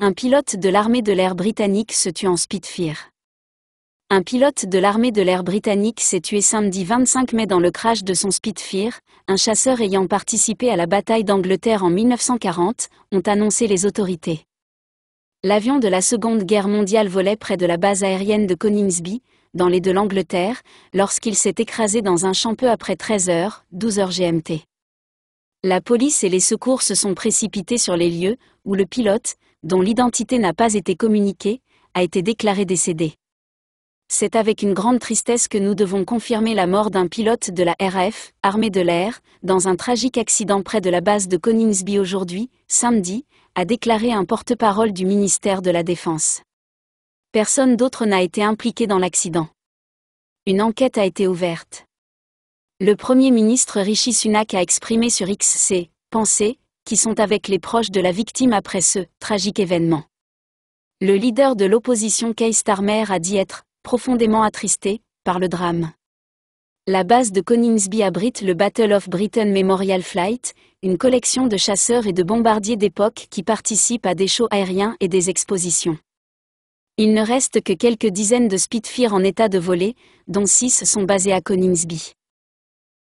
Un pilote de l'armée de l'air britannique se tue en Spitfire. Un pilote de l'armée de l'air britannique s'est tué samedi 25 mai dans le crash de son Spitfire, un chasseur ayant participé à la bataille d'Angleterre en 1940, ont annoncé les autorités. L'avion de la Seconde Guerre mondiale volait près de la base aérienne de Coningsby, dans les de l'Angleterre, lorsqu'il s'est écrasé dans un champ peu après 13h, 12h GMT. La police et les secours se sont précipités sur les lieux où le pilote, dont l'identité n'a pas été communiquée, a été déclaré décédé. C'est avec une grande tristesse que nous devons confirmer la mort d'un pilote de la RF, armée de l'air, dans un tragique accident près de la base de Coningsby aujourd'hui, samedi, a déclaré un porte-parole du ministère de la Défense. Personne d'autre n'a été impliqué dans l'accident. Une enquête a été ouverte. Le Premier ministre Rishi Sunak a exprimé sur X ses pensées, qui sont avec les proches de la victime après ce tragique événement. Le leader de l'opposition Keir Starmer a dit être profondément attristé par le drame. La base de Coningsby abrite le Battle of Britain Memorial Flight, une collection de chasseurs et de bombardiers d'époque qui participent à des shows aériens et des expositions. Il ne reste que quelques dizaines de Spitfire en état de voler, dont six sont basés à Coningsby.